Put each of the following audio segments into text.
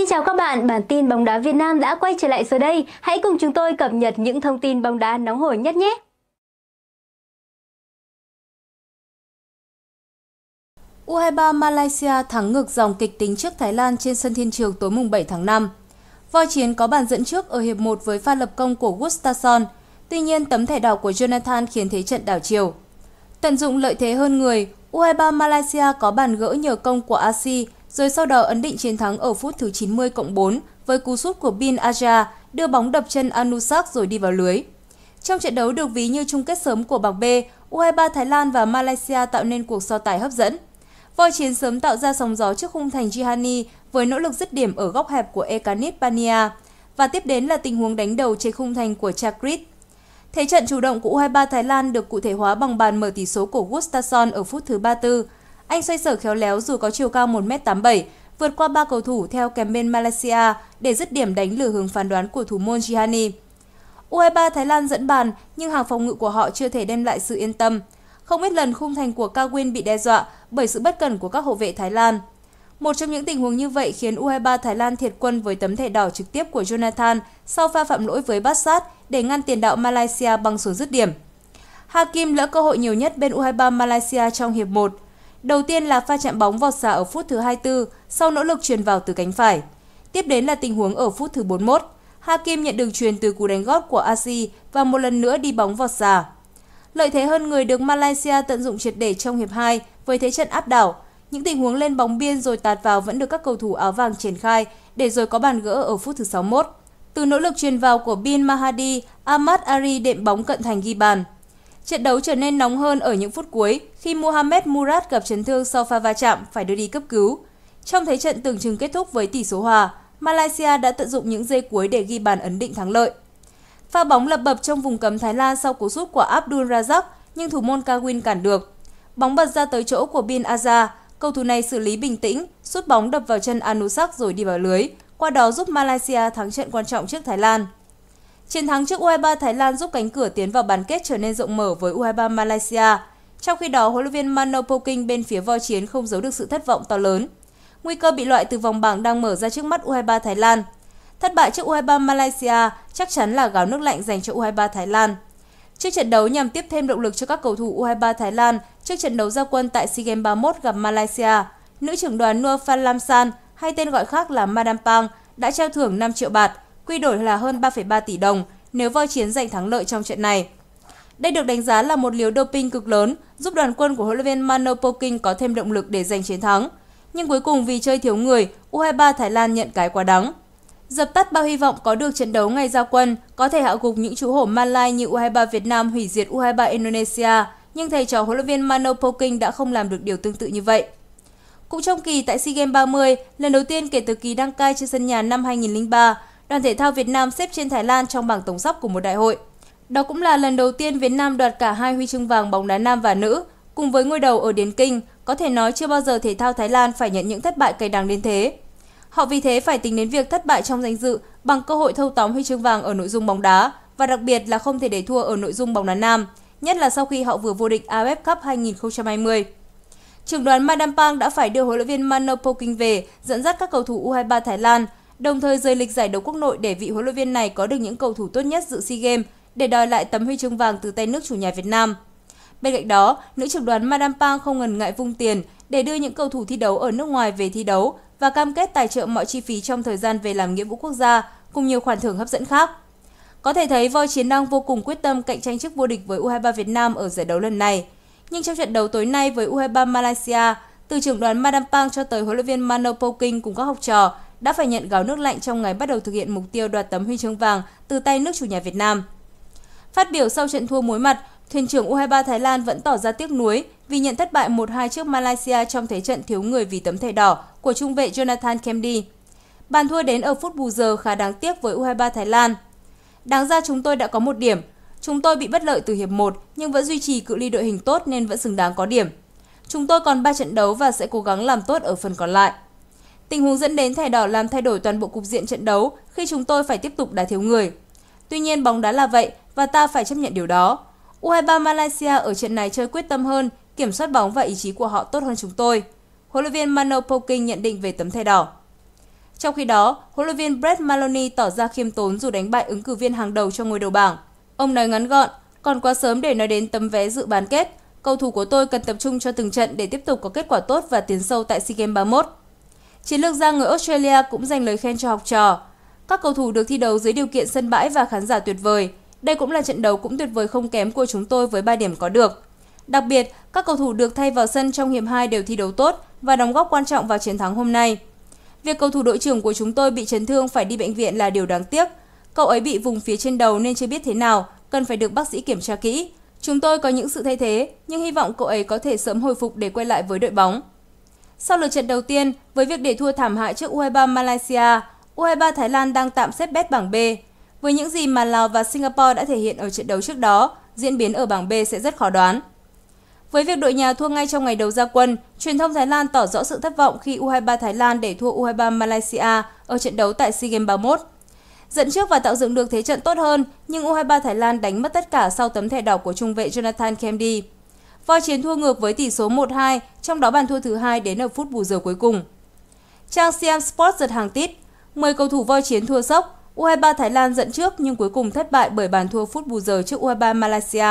Xin chào các bạn, bản tin bóng đá Việt Nam đã quay trở lại giờ đây. Hãy cùng chúng tôi cập nhật những thông tin bóng đá nóng hổi nhất nhé! U23 Malaysia thắng ngược dòng kịch tính trước Thái Lan trên sân Thiên Trường tối mùng 7 tháng 5. Voi Chiến có bàn dẫn trước ở hiệp 1 với pha lập công của Gustason tuy nhiên tấm thẻ đỏ của Jonathan khiến thế trận đảo chiều. Tận dụng lợi thế hơn người, U23 Malaysia có bàn gỡ nhờ công của Asi rồi sau đó ấn định chiến thắng ở phút thứ 90 cộng 4 với cú sút của Bin Aja đưa bóng đập chân Anusak rồi đi vào lưới. Trong trận đấu được ví như chung kết sớm của bảng B, U23 Thái Lan và Malaysia tạo nên cuộc so tài hấp dẫn. Voi chiến sớm tạo ra sóng gió trước khung thành Jihani với nỗ lực dứt điểm ở góc hẹp của Ekanit Pania và tiếp đến là tình huống đánh đầu trên khung thành của Chakrit. Thế trận chủ động của U23 Thái Lan được cụ thể hóa bằng bàn mở tỷ số của Gustafsson ở phút thứ 34 anh xoay sở khéo léo dù có chiều cao 1m87, vượt qua ba cầu thủ theo kèm bên Malaysia để dứt điểm đánh lửa hướng phán đoán của thủ môn Jihani. U23 Thái Lan dẫn bàn nhưng hàng phòng ngự của họ chưa thể đem lại sự yên tâm. Không ít lần khung thành của Cao bị đe dọa bởi sự bất cẩn của các hậu vệ Thái Lan. Một trong những tình huống như vậy khiến U23 Thái Lan thiệt quân với tấm thẻ đỏ trực tiếp của Jonathan sau pha phạm lỗi với Bassat để ngăn tiền đạo Malaysia bằng số dứt điểm. Hakim lỡ cơ hội nhiều nhất bên U23 Malaysia trong hiệp 1. Đầu tiên là pha chạm bóng vọt xa ở phút thứ 24 sau nỗ lực truyền vào từ cánh phải. Tiếp đến là tình huống ở phút thứ 41. Hakim nhận đường truyền từ cú đánh gót của Asi và một lần nữa đi bóng vọt xa Lợi thế hơn người được Malaysia tận dụng triệt để trong hiệp 2 với thế trận áp đảo. Những tình huống lên bóng biên rồi tạt vào vẫn được các cầu thủ áo vàng triển khai để rồi có bàn gỡ ở phút thứ 61. Từ nỗ lực truyền vào của Bin Mahadi, Ahmad Ari đệm bóng cận thành ghi bàn. Trận đấu trở nên nóng hơn ở những phút cuối khi Mohamed Murat gặp chấn thương sau pha va chạm phải đưa đi cấp cứu. Trong thế trận tưởng chừng kết thúc với tỷ số hòa, Malaysia đã tận dụng những giây cuối để ghi bàn ấn định thắng lợi. Pha bóng lập bập trong vùng cấm Thái Lan sau cú sút của Abdul Razak nhưng thủ môn Kawin cản được. Bóng bật ra tới chỗ của Bin Aza, cầu thủ này xử lý bình tĩnh, sút bóng đập vào chân Anusak rồi đi vào lưới, qua đó giúp Malaysia thắng trận quan trọng trước Thái Lan. Chiến thắng trước U23 Thái Lan giúp cánh cửa tiến vào bán kết trở nên rộng mở với U23 Malaysia. Trong khi đó, huấn luyện viên Mano Poking bên phía voi chiến không giấu được sự thất vọng to lớn. Nguy cơ bị loại từ vòng bảng đang mở ra trước mắt U23 Thái Lan. Thất bại trước U23 Malaysia chắc chắn là gáo nước lạnh dành cho U23 Thái Lan. Trước trận đấu nhằm tiếp thêm động lực cho các cầu thủ U23 Thái Lan trước trận đấu ra quân tại SEA Games 31 gặp Malaysia, nữ trưởng đoàn Noor Phan Lam San hay tên gọi khác là Madam Pang đã trao thưởng 5 triệu bạc quy đổi là hơn 3,3 tỷ đồng nếu voi chiến giành thắng lợi trong trận này. Đây được đánh giá là một liều doping cực lớn, giúp đoàn quân của huấn luyện viên Mano Poking có thêm động lực để giành chiến thắng. Nhưng cuối cùng vì chơi thiếu người, U23 Thái Lan nhận cái quá đắng. Dập tắt bao hy vọng có được trận đấu ngày giao quân, có thể hạ gục những chú hổ Malai như U23 Việt Nam hủy diệt U23 Indonesia, nhưng thầy trò huấn luyện viên Mano Poking đã không làm được điều tương tự như vậy. Cũng trong kỳ tại SEA Games 30, lần đầu tiên kể từ kỳ đăng cai trên sân nhà năm 2003, đoàn thể thao Việt Nam xếp trên Thái Lan trong bảng tổng sắp của một đại hội. Đó cũng là lần đầu tiên Việt Nam đoạt cả hai huy chương vàng bóng đá nam và nữ, cùng với ngôi đầu ở Điền Kinh, có thể nói chưa bao giờ thể thao Thái Lan phải nhận những thất bại cay đắng đến thế. Họ vì thế phải tính đến việc thất bại trong danh dự bằng cơ hội thâu tóm huy chương vàng ở nội dung bóng đá và đặc biệt là không thể để thua ở nội dung bóng đá nam, nhất là sau khi họ vừa vô địch AFF Cup 2020. Trưởng đoàn Madam Pang đã phải đưa huấn luyện viên Mano về dẫn dắt các cầu thủ U23 Thái Lan đồng thời rời lịch giải đấu quốc nội để vị huấn luyện viên này có được những cầu thủ tốt nhất dự SEA Games để đòi lại tấm huy chương vàng từ tay nước chủ nhà Việt Nam. Bên cạnh đó, nữ trưởng đoàn Madame Pang không ngần ngại vung tiền để đưa những cầu thủ thi đấu ở nước ngoài về thi đấu và cam kết tài trợ mọi chi phí trong thời gian về làm nghĩa vụ quốc gia cùng nhiều khoản thưởng hấp dẫn khác. Có thể thấy voi chiến đang vô cùng quyết tâm cạnh tranh chức vô địch với U23 Việt Nam ở giải đấu lần này. Nhưng trong trận đấu tối nay với U23 Malaysia, từ trưởng đoàn Madam Pang cho tới huấn luyện viên Mano Poking cùng các học trò đã phải nhận gáo nước lạnh trong ngày bắt đầu thực hiện mục tiêu đoạt tấm huy chương vàng từ tay nước chủ nhà Việt Nam. Phát biểu sau trận thua muối mặt, thuyền trưởng U23 Thái Lan vẫn tỏ ra tiếc nuối vì nhận thất bại 1-2 trước Malaysia trong thế trận thiếu người vì tấm thẻ đỏ của trung vệ Jonathan Kemdi. Bàn thua đến ở phút bù giờ khá đáng tiếc với U23 Thái Lan. Đáng ra chúng tôi đã có một điểm. Chúng tôi bị bất lợi từ hiệp 1 nhưng vẫn duy trì cự ly đội hình tốt nên vẫn xứng đáng có điểm. Chúng tôi còn 3 trận đấu và sẽ cố gắng làm tốt ở phần còn lại. Tình huống dẫn đến thẻ đỏ làm thay đổi toàn bộ cục diện trận đấu khi chúng tôi phải tiếp tục đá thiếu người. Tuy nhiên bóng đá là vậy và ta phải chấp nhận điều đó. U23 Malaysia ở trận này chơi quyết tâm hơn, kiểm soát bóng và ý chí của họ tốt hơn chúng tôi. Huấn luyện viên Mano Poking nhận định về tấm thẻ đỏ. Trong khi đó, huấn luyện viên Brett Maloney tỏ ra khiêm tốn dù đánh bại ứng cử viên hàng đầu cho ngôi đầu bảng. Ông nói ngắn gọn, còn quá sớm để nói đến tấm vé dự bán kết. Cầu thủ của tôi cần tập trung cho từng trận để tiếp tục có kết quả tốt và tiến sâu tại SEA Games 31. Chiến lược gia người Australia cũng dành lời khen cho học trò. Các cầu thủ được thi đấu dưới điều kiện sân bãi và khán giả tuyệt vời. Đây cũng là trận đấu cũng tuyệt vời không kém của chúng tôi với 3 điểm có được. Đặc biệt, các cầu thủ được thay vào sân trong hiệp 2 đều thi đấu tốt và đóng góp quan trọng vào chiến thắng hôm nay. Việc cầu thủ đội trưởng của chúng tôi bị chấn thương phải đi bệnh viện là điều đáng tiếc. Cậu ấy bị vùng phía trên đầu nên chưa biết thế nào, cần phải được bác sĩ kiểm tra kỹ. Chúng tôi có những sự thay thế, nhưng hy vọng cậu ấy có thể sớm hồi phục để quay lại với đội bóng. Sau lượt trận đầu tiên, với việc để thua thảm hại trước U23 Malaysia, U23 Thái Lan đang tạm xếp bét bảng B. Với những gì mà Lào và Singapore đã thể hiện ở trận đấu trước đó, diễn biến ở bảng B sẽ rất khó đoán. Với việc đội nhà thua ngay trong ngày đầu ra quân, truyền thông Thái Lan tỏ rõ sự thất vọng khi U23 Thái Lan để thua U23 Malaysia ở trận đấu tại SEA Games 31. Dẫn trước và tạo dựng được thế trận tốt hơn, nhưng U23 Thái Lan đánh mất tất cả sau tấm thẻ đỏ của trung vệ Jonathan Kennedy. Voi Chiến thua ngược với tỷ số 1-2, trong đó bàn thua thứ hai đến ở phút bù giờ cuối cùng. Trang Siam Sports giật hàng tít, 10 cầu thủ voi chiến thua sốc, U23 Thái Lan dẫn trước nhưng cuối cùng thất bại bởi bàn thua phút bù giờ trước U23 Malaysia.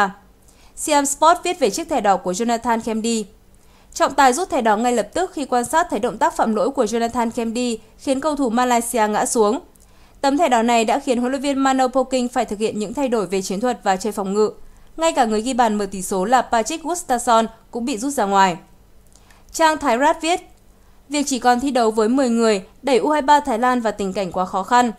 Siam Sport viết về chiếc thẻ đỏ của Jonathan Kemdi. Trọng tài rút thẻ đỏ ngay lập tức khi quan sát thấy động tác phạm lỗi của Jonathan Kemdi khiến cầu thủ Malaysia ngã xuống. Tấm thẻ đỏ này đã khiến huấn luyện viên Mano Poking phải thực hiện những thay đổi về chiến thuật và chơi phòng ngự. Ngay cả người ghi bàn mở tỷ số là Patrick Gustafsson cũng bị rút ra ngoài. Trang Thái Rát viết, Việc chỉ còn thi đấu với 10 người đẩy U23 Thái Lan vào tình cảnh quá khó khăn.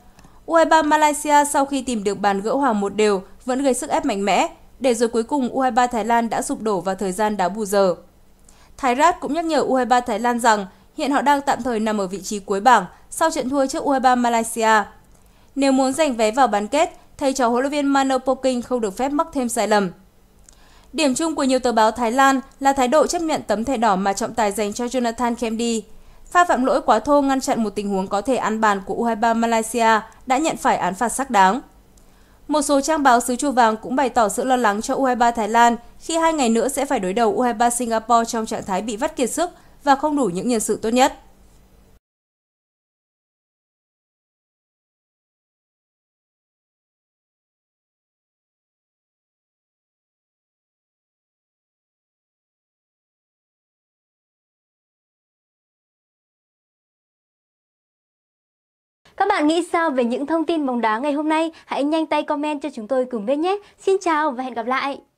U23 Malaysia sau khi tìm được bàn gỡ hòa một đều vẫn gây sức ép mạnh mẽ, để rồi cuối cùng U23 Thái Lan đã sụp đổ vào thời gian đá bù giờ. Thái Rát cũng nhắc nhở U23 Thái Lan rằng hiện họ đang tạm thời nằm ở vị trí cuối bảng sau trận thua trước U23 Malaysia. Nếu muốn giành vé vào bán kết thầy trò huấn luyện viên Mano Poking không được phép mắc thêm sai lầm. Điểm chung của nhiều tờ báo Thái Lan là thái độ chấp nhận tấm thẻ đỏ mà trọng tài dành cho Jonathan Kemdy. Pha phạm lỗi quá thô ngăn chặn một tình huống có thể ăn bàn của U23 Malaysia đã nhận phải án phạt sắc đáng. Một số trang báo xứ chùa vàng cũng bày tỏ sự lo lắng cho U23 Thái Lan khi hai ngày nữa sẽ phải đối đầu U23 Singapore trong trạng thái bị vắt kiệt sức và không đủ những nhân sự tốt nhất. Các bạn nghĩ sao về những thông tin bóng đá ngày hôm nay? Hãy nhanh tay comment cho chúng tôi cùng biết nhé. Xin chào và hẹn gặp lại!